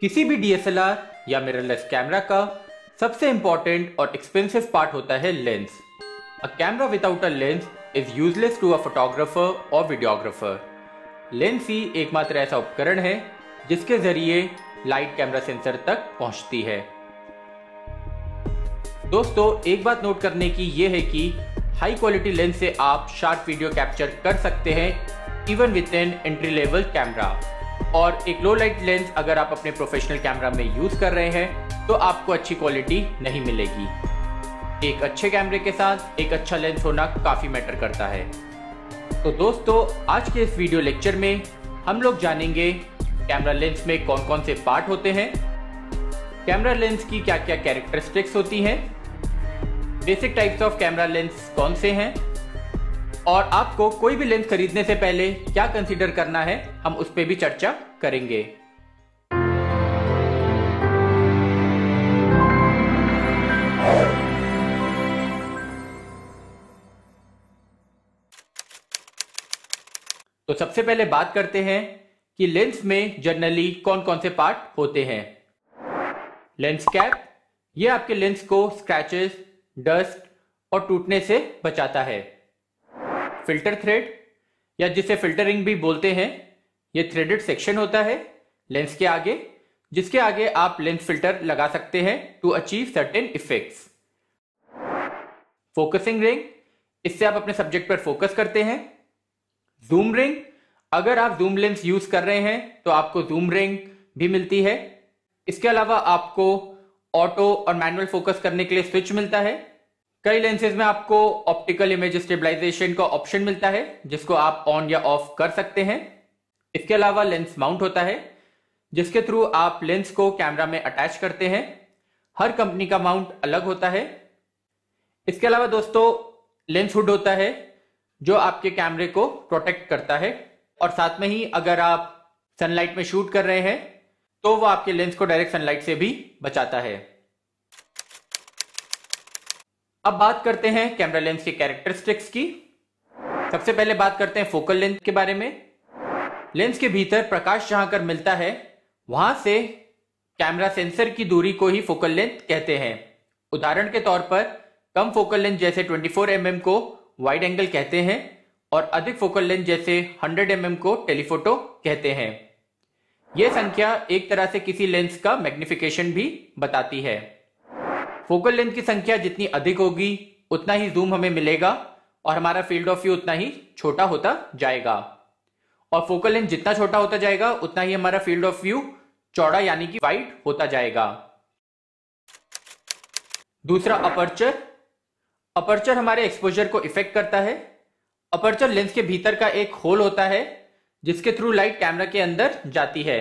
किसी भी डीएसएलआर या मिररलेस कैमरा का सबसे इंपॉर्टेंट और एक्सपेंसिव पार्ट होता है lens a camera without a lens is useless to a photographer और वीडियोग्राफर लेंस ही एकमात्र ऐसा उपकरण है जिसके जरिए लाइट कैमरा सेंसर तक पहुंचती है दोस्तों एक बात नोट करने की यह है कि हाई क्वालिटी लेंस से आप शार्प वीडियो कैप्चर कर सकते हैं even with an entry level camera और एक लो लाइट लेंस अगर आप अपने प्रोफेशनल कैमरा में यूज कर रहे हैं तो आपको अच्छी क्वालिटी नहीं मिलेगी एक अच्छे कैमरे के साथ एक अच्छा लेंस होना काफी मैटर करता है तो दोस्तों आज के इस वीडियो लेक्चर में हम लोग जानेंगे कैमरा लेंस में कौन कौन से पार्ट होते हैं कैमरा लेंस की क्या क्या कैरेक्टरिस्टिक्स होती हैं basic types of camera lens कौन से हैं और आपको कोई भी लेंस खरीदने से पहले क्या कंसीडर करना है हम उस पर भी चर्चा करेंगे तो सबसे पहले बात करते हैं कि लेंस में जनरली कौन कौन से पार्ट होते हैं लेंस कैप ये आपके लेंस को स्क्रैचेस डस्ट और टूटने से बचाता है फिल्टर थ्रेड या जिसे फिल्टरिंग भी बोलते हैं ये थ्रेडेड सेक्शन होता है लेंस के आगे जिसके आगे आप लेंस फिल्टर लगा सकते हैं to achieve certain effects focusing ring इससे आप अपने सब्जेक्ट पर फोकस करते हैं जूम रिंग अगर आप जूम लेंस यूज कर रहे हैं तो आपको जूम रिंग भी मिलती है इसके अलावा आपको ऑटो और मैनुअल फोकस करने के लिए स्विच मिलता है कई लेंसेज में आपको ऑप्टिकल इमेज स्टेबलाइजेशन का ऑप्शन मिलता है जिसको आप ऑन या ऑफ कर सकते हैं इसके अलावा लेंस माउंट होता है जिसके थ्रू आप लेंस को कैमरा में अटैच करते हैं हर कंपनी का माउंट अलग होता है इसके अलावा दोस्तों लेंस हुड होता है जो आपके कैमरे को प्रोटेक्ट करता है और साथ में ही अगर आप सनलाइट में शूट कर रहे हैं तो वो आपके लेंस को डायरेक्ट सनलाइट से भी बचाता है अब बात करते हैं कैमरा लेंस के कैरेक्टरिस्टिक्स की सबसे पहले बात करते हैं फोकल लेंथ के बारे में लेंस के भीतर प्रकाश जहां कर मिलता है वहां से कैमरा सेंसर की दूरी को ही फोकल लेंथ कहते हैं उदाहरण के तौर पर कम फोकल लेंथ जैसे 24 फोर mm को वाइड एंगल कहते हैं और अधिक फोकल लेंथ जैसे 100 mm को टेलीफोटो कहते हैं यह संख्या एक तरह से किसी लेंस का मैग्निफिकेशन भी बताती है फोकल लेंथ की संख्या जितनी अधिक होगी उतना ही जूम हमें मिलेगा और हमारा फील्ड ऑफ व्यू उतना ही छोटा होता जाएगा और फोकल लेंथ जितना छोटा होता जाएगा उतना ही हमारा फील्ड ऑफ व्यू चौड़ा यानी कि वाइड होता जाएगा दूसरा अपर्चर अपर्चर हमारे एक्सपोजर को इफेक्ट करता है अपर्चर लेंस के भीतर का एक होल होता है जिसके थ्रू लाइट कैमरा के अंदर जाती है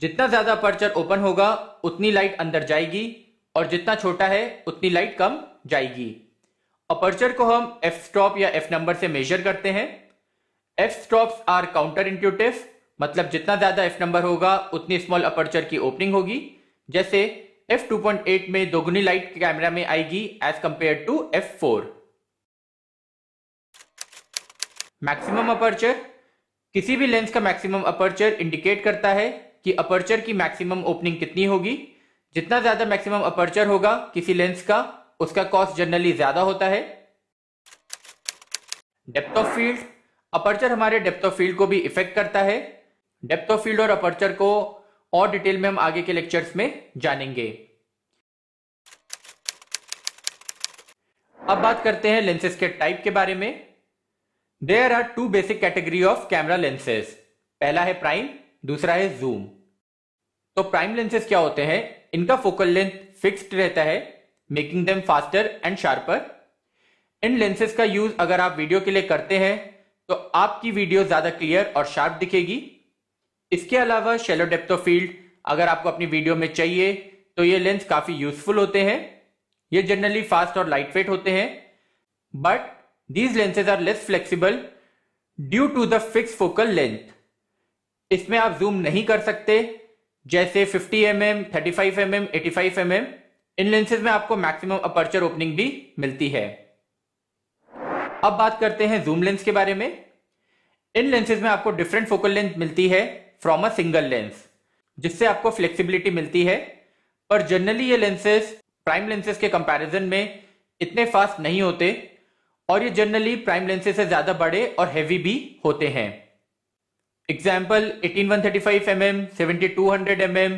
जितना ज्यादा अपर्चर ओपन होगा उतनी लाइट अंदर जाएगी और जितना छोटा है उतनी लाइट कम जाएगी अपर्चर को हम एफ स्टॉप या एफ नंबर से मेजर करते हैं f stop are counterintuitive मतलब जितना ज्यादा एफ नंबर होगा उतनी स्मॉल अपर्चर की ओपनिंग होगी जैसे एफ टू पॉइंट एट में दोगुनी लाइट कैमरा में आएगी as compared to f four maximum aperture किसी भी लेंस का मैक्सिमम अपर्चर इंडिकेट करता है कि अपर्चर की मैक्सिमम ओपनिंग कितनी होगी जितना ज्यादा मैक्सिमम अपर्चर होगा किसी लेंस का उसका कॉस्ट जनरली ज्यादा होता है डेप्थ ऑफ फील्ड अपर्चर हमारे डेप्थ ऑफ फील्ड को भी इफेक्ट करता है डेप्थ ऑफ फील्ड और अपर्चर को और डिटेल में हम आगे के लेक्चर्स में जानेंगे अब बात करते हैं लेंसेज के टाइप के बारे में there are two basic category of camera lenses पहला है प्राइम दूसरा है जूम तो प्राइम लेंसेज क्या होते हैं इनका फोकल लेंथ फिक्स्ड रहता है making them faster and sharper इन लेंसेज का यूज अगर आप वीडियो के लिए करते हैं तो आपकी वीडियो ज्यादा क्लियर और शार्प दिखेगी इसके अलावा शेलो डेप्थ ऑफ फील्ड अगर आपको अपनी वीडियो में चाहिए तो ये लेंस काफी यूजफुल होते हैं ये जनरली फास्ट और लाइट वेट होते हैं but these lenses are less flexible due to the fix focal length इसमें आप जूम नहीं कर सकते जैसे 50 M M thirty five M M eighty five M M इन लेंसेज में आपको मैक्सिमम अपर्चर ओपनिंग भी मिलती है अब बात करते हैं जूम लेंस के बारे में इन लेंसेज में आपको डिफरेंट फोकल लेंथ मिलती है फ्रॉम अ सिंगल लेंस जिससे आपको फ्लेक्सिबिलिटी मिलती है पर जनरली ये लेंसेज प्राइम लेंसेज के कंपैरिजन में इतने फास्ट नहीं होते और ये जनरली प्राइम लेंसेज से ज्यादा बड़े और हैवी भी होते हैं example eighteen one two hundred M M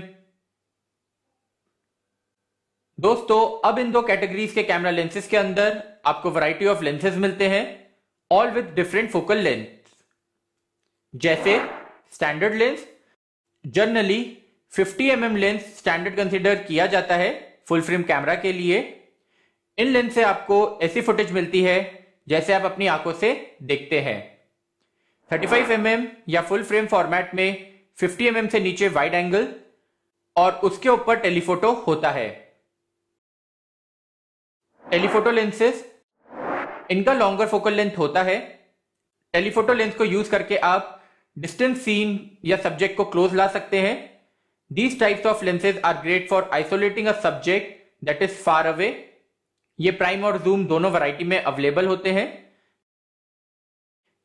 दोस्तों अब इन दो कैटेगरीज के कैमरा लेंसेज के अंदर आपको वैरायटी ऑफ लेंसेज मिलते हैं all with different focal length जैसे standard lens generally 50 M M lens standard consider किया जाता है फुल फ्रेम कैमरा के लिए इन लेंस से आपको ऐसी फुटेज मिलती है जैसे आप अपनी आंखों से देखते हैं 35 एम mm या फुल फ्रेम फॉर्मेट में 50 एम mm से नीचे वाइड एंगल और उसके ऊपर टेलीफोटो होता है टेलीफोटो लेंसेज इनका लॉन्गर फोकल लेंथ होता है टेलीफोटो लेंस को यूज करके आप डिस्टेंस सीन या सब्जेक्ट को क्लोज ला सकते हैं these types of lenses are great for isolating a subject that is far away ये प्राइम और जूम दोनों वैरायटी में अवेलेबल होते हैं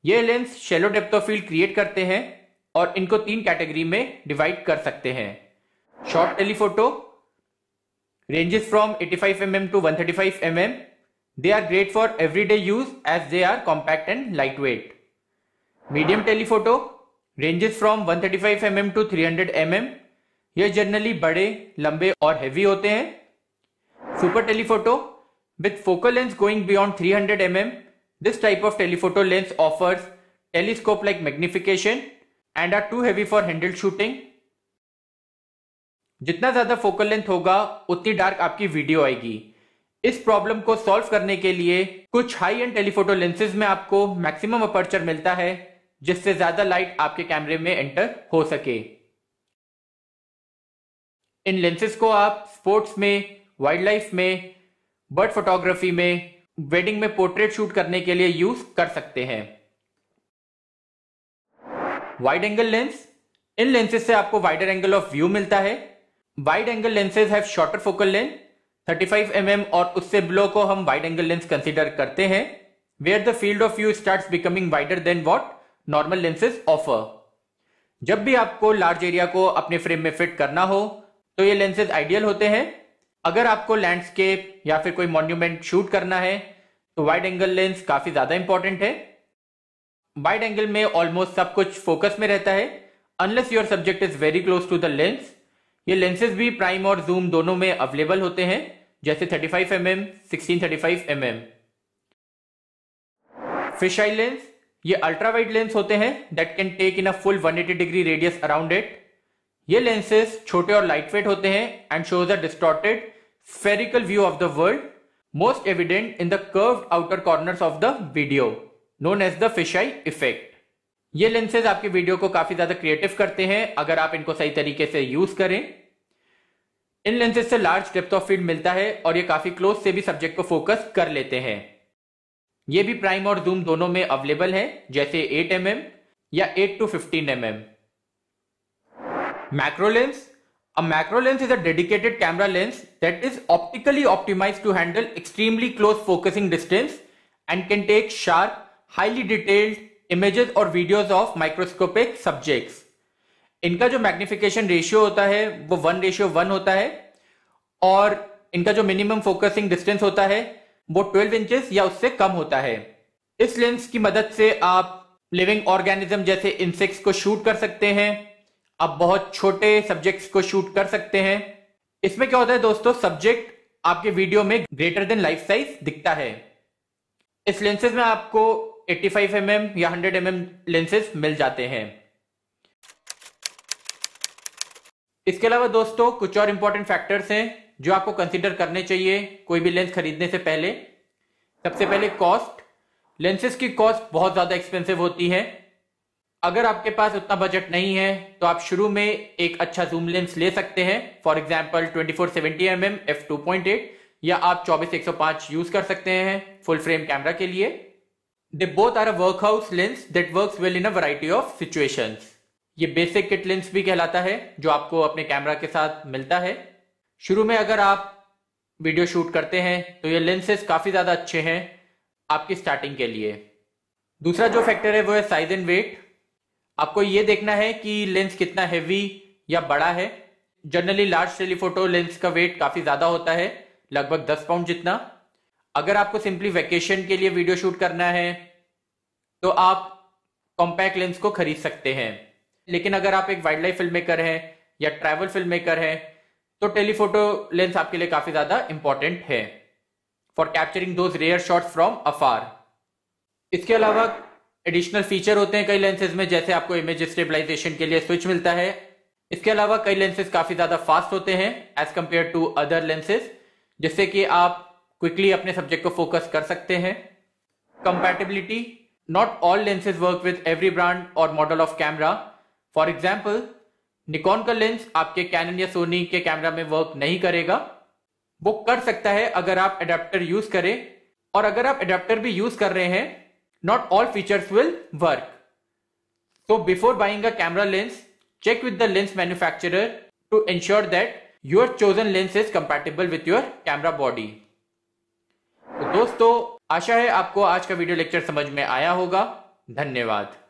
ये lens shallow depth of field create करते हैं और इनको तीन कैटेगरी में डिवाइड कर सकते हैं short telephoto ranges from 85 five M M to one thirty five M M they are great for everyday use as they are compact and lightweight medium telephoto ranges from one thirty five M M to three hundred M M ये generally बड़े लंबे और heavy होते हैं super telephoto with focal lens going beyond three hundred M M This type of telephoto lens offers telescope like magnification and are too heavy for handheld shooting. जितना ज्यादा focal length होगा उतनी dark आपकी video आएगी इस problem को solve करने के लिए कुछ हाई एंड टेलीफोटो लेंसेज में आपको मैक्सिमम अपर्चर मिलता है जिससे ज्यादा लाइट आपके कैमरे में एंटर हो सके इन लेंसेज को आप स्पोर्ट्स में वाइल्ड लाइफ में बर्ड फोटोग्राफी में वेडिंग में पोर्ट्रेट शूट करने के लिए यूज कर सकते हैं वाइड एंगल लेंस इन लेंसेज से आपको वाइडर एंगल ऑफ व्यू मिलता है wide angle lenses have shorter focal length 35 mm और उससे बिलो को हम वाइड एंगल लेंस कंसीडर करते हैं where the field of view start becoming wider than what normal lenses offer जब भी आपको लार्ज एरिया को अपने फ्रेम में फिट करना हो तो ये लेंसेज आइडियल होते हैं अगर आपको लैंडस्केप या फिर कोई मॉन्यूमेंट शूट करना है तो वाइड एंगल लेंस काफी ज्यादा इंपॉर्टेंट है वाइड एंगल में ऑलमोस्ट सब कुछ फोकस में रहता है unless your subject is very close to the lens ये लेंसेज भी प्राइम और जूम दोनों में अवेलेबल होते हैं जैसे 35 five M M sixteen thirty five M M eye lens ये अल्ट्रा वाइड लेंस होते हैं that can take in a full 180 degree radius around it ये लेंसेज छोटे और लाइट वेट होते हैं and shows a distorted spherical view of the world most evident in the curved outer corners of the video known as the fisheye effect ये lenses आपके video को काफी ज्यादा क्रिएटिव करते हैं अगर आप इनको सही तरीके से यूज करें इन लेंसेज से लार्ज डेप्थ ऑफ फील्ड मिलता है और ये काफी क्लोज से भी सब्जेक्ट को फोकस कर लेते हैं ये भी प्राइम और जूम दोनों में अवेलेबल है जैसे 8 एम mm या 8 to 15 M mm. Macro lens A macro lens is a dedicated camera lens that is optically optimized to handle extremely close focusing distance and can take sharp, highly detailed images or videos of microscopic subjects. इनका जो magnification ratio होता है वो one ratio one होता है और इनका जो मिनिमम फोकसिंग डिस्टेंस होता है वो 12 इंचेस या उससे कम होता है इस लेंस की मदद से आप लिविंग ऑर्गेनिज्म जैसे इंसेक्ट्स को शूट कर सकते हैं आप बहुत छोटे सब्जेक्ट्स को शूट कर सकते हैं इसमें क्या होता है दोस्तों सब्जेक्ट आपके वीडियो में ग्रेटर देन लाइफ साइज दिखता है इस लेंसेज में आपको 85 फाइव mm या 100 mm लेंसेज मिल जाते हैं इसके अलावा दोस्तों कुछ और इंपॉर्टेंट फैक्टर्स हैं जो आपको कंसिडर करने चाहिए कोई भी लेंस खरीदने से पहले सबसे पहले कॉस्ट लेंसेज की कॉस्ट बहुत ज्यादा एक्सपेंसिव होती है अगर आपके पास उतना बजट नहीं है तो आप शुरू में एक अच्छा जूम लेंस ले सकते हैं for example twenty four seventy M या आप चौबीस एक सौ पांच यूज कर सकते हैं फुल फ्रेम कैमरा के लिए they both are a house lens that work well in a variety of situation ये बेसिक किट लेंस भी कहलाता है जो आपको अपने कैमरा के साथ मिलता है शुरू में अगर आप वीडियो शूट करते हैं तो ये लेंसेज काफ़ी ज़्यादा अच्छे हैं आपकी स्टार्टिंग के लिए दूसरा जो फैक्टर है वो है साइज एंड वेट आपको ये देखना है कि लेंस कितना हैवी या बड़ा है जनरली लार्ज टेलीफोटो लेंस का वेट काफी ज्यादा होता है लगभग दस पाउंड जितना अगर आपको सिंपली वेकेशन के लिए वीडियो शूट करना है तो आप कॉम्पैक्ट लेंस को खरीद सकते हैं लेकिन अगर आप एक वाइल्ड लाइफ फिल्म मेकर हैं या ट्रैवल फिल्म मेकर हैं तो टेलीफोटो लेंस आपके लिए काफी ज्यादा इंपॉर्टेंट है for capturing those rare shot from afar इसके अलावा एडिशनल फीचर होते हैं कई लेंसेज में जैसे आपको इमेज स्टेबलाइजेशन के लिए स्विच मिलता है इसके अलावा कई लेंसेज काफी ज्यादा फास्ट होते हैं as compare to other lenses जिससे कि आप क्विकली अपने सब्जेक्ट को फोकस कर सकते हैं compatibility not all lenses work with every brand और model of camera for example Nikon का लेंस आपके कैनन या सोनी के कैमरा में वर्क नहीं करेगा वो कर सकता है अगर आप एडेप्टर यूज करें और अगर आप एडेप्टर भी यूज कर रहे हैं not all features will work. So before buying a camera lens, check with the lens manufacturer to ensure that your chosen lens is compatible with your camera body. तो दोस्तों आशा है आपको आज का वीडियो लेक्चर समझ में आया होगा धन्यवाद